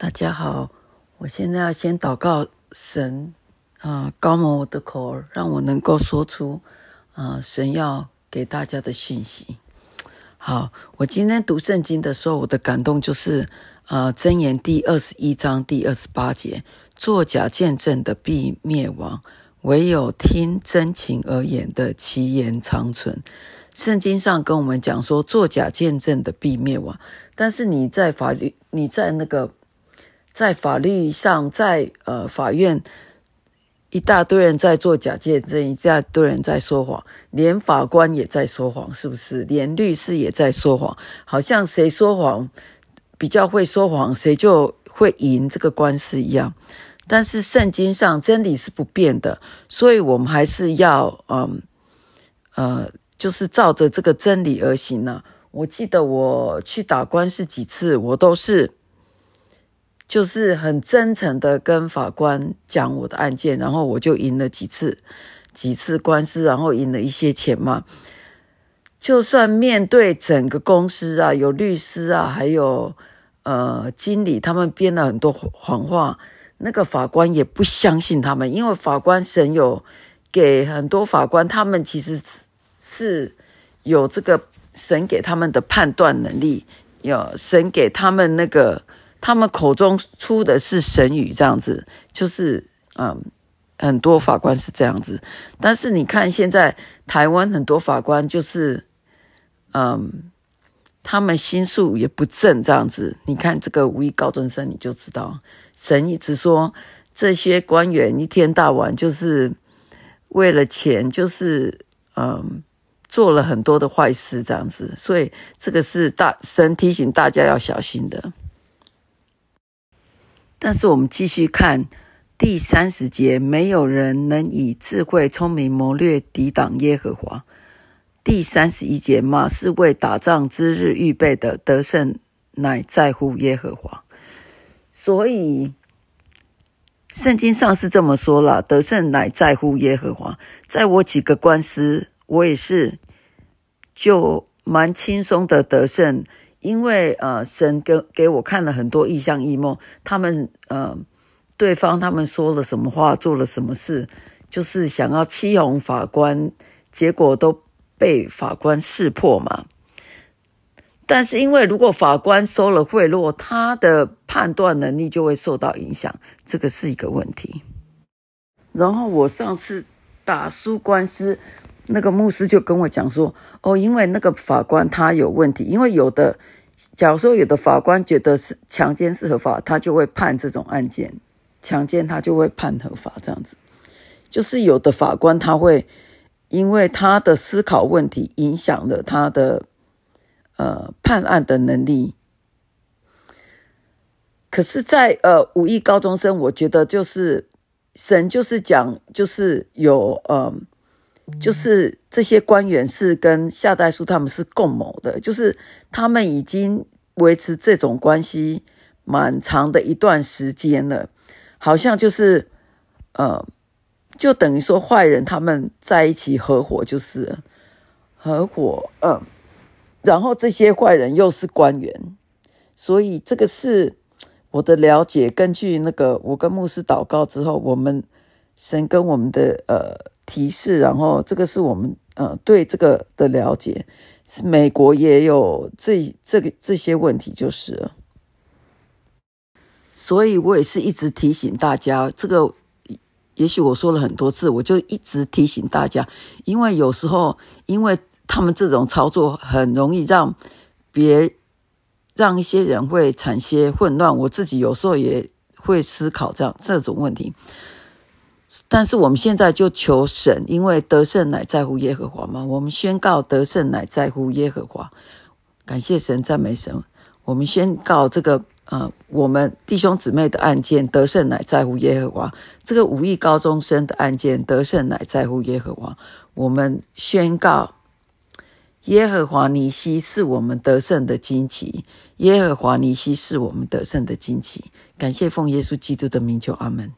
大家好，我现在要先祷告神，啊，高某我的口让我能够说出，啊，神要给大家的讯息。好，我今天读圣经的时候，我的感动就是，啊，《箴言》第二十一章第二十八节，作假见证的必灭亡，唯有听真情而言的，其言长存。圣经上跟我们讲说，作假见证的必灭亡，但是你在法律，你在那个。在法律上，在呃法院，一大堆人在做假见证，一大堆人在说谎，连法官也在说谎，是不是？连律师也在说谎，好像谁说谎比较会说谎，谁就会赢这个官司一样。但是圣经上真理是不变的，所以我们还是要嗯呃，就是照着这个真理而行呢。我记得我去打官司几次，我都是。就是很真诚的跟法官讲我的案件，然后我就赢了几次，几次官司，然后赢了一些钱嘛。就算面对整个公司啊，有律师啊，还有呃经理，他们编了很多谎话，那个法官也不相信他们，因为法官神有给很多法官，他们其实是有这个神给他们的判断能力，有神给他们那个。他们口中出的是神语，这样子就是嗯，很多法官是这样子。但是你看现在台湾很多法官就是嗯，他们心术也不正，这样子。你看这个无一高中生，你就知道神一直说这些官员一天到晚就是为了钱，就是嗯，做了很多的坏事，这样子。所以这个是大神提醒大家要小心的。但是我们继续看第三十节，没有人能以智慧、聪明、谋略抵挡耶和华。第三十一节，马是为打仗之日预备的，得胜乃在乎耶和华。所以，圣经上是这么说啦，得胜乃在乎耶和华。在我几个官司，我也是就蛮轻松的得胜。因为呃，神跟给我看了很多异象、异梦，他们呃，对方他们说了什么话，做了什么事，就是想要欺哄法官，结果都被法官识破嘛。但是因为如果法官收了贿赂，他的判断能力就会受到影响，这个是一个问题。然后我上次打输官司。那个牧师就跟我讲说：“哦，因为那个法官他有问题，因为有的，假如说有的法官觉得是强奸是合法，他就会判这种案件，强奸他就会判合法这样子。就是有的法官他会因为他的思考问题影响了他的呃判案的能力。可是，在呃五邑高中生，我觉得就是神就是讲就是有嗯。”就是这些官员是跟夏代叔他们是共谋的，就是他们已经维持这种关系蛮长的一段时间了，好像就是，呃，就等于说坏人他们在一起合伙，就是合伙，嗯，然后这些坏人又是官员，所以这个是我的了解，根据那个我跟牧师祷告之后，我们神跟我们的呃。提示，然后这个是我们呃对这个的了解，美国也有这这个这些问题，就是，所以我也是一直提醒大家，这个也许我说了很多次，我就一直提醒大家，因为有时候因为他们这种操作很容易让别让一些人会产些混乱，我自己有时候也会思考这样这种问题。但是我们现在就求神，因为得胜乃在乎耶和华嘛。我们宣告得胜乃在乎耶和华，感谢神，赞美神。我们宣告这个，呃，我们弟兄姊妹的案件，得胜乃在乎耶和华。这个五亿高中生的案件，得胜乃在乎耶和华。我们宣告，耶和华尼西是我们得胜的旌旗，耶和华尼西是我们得胜的旌旗。感谢奉耶稣基督的名求，阿门。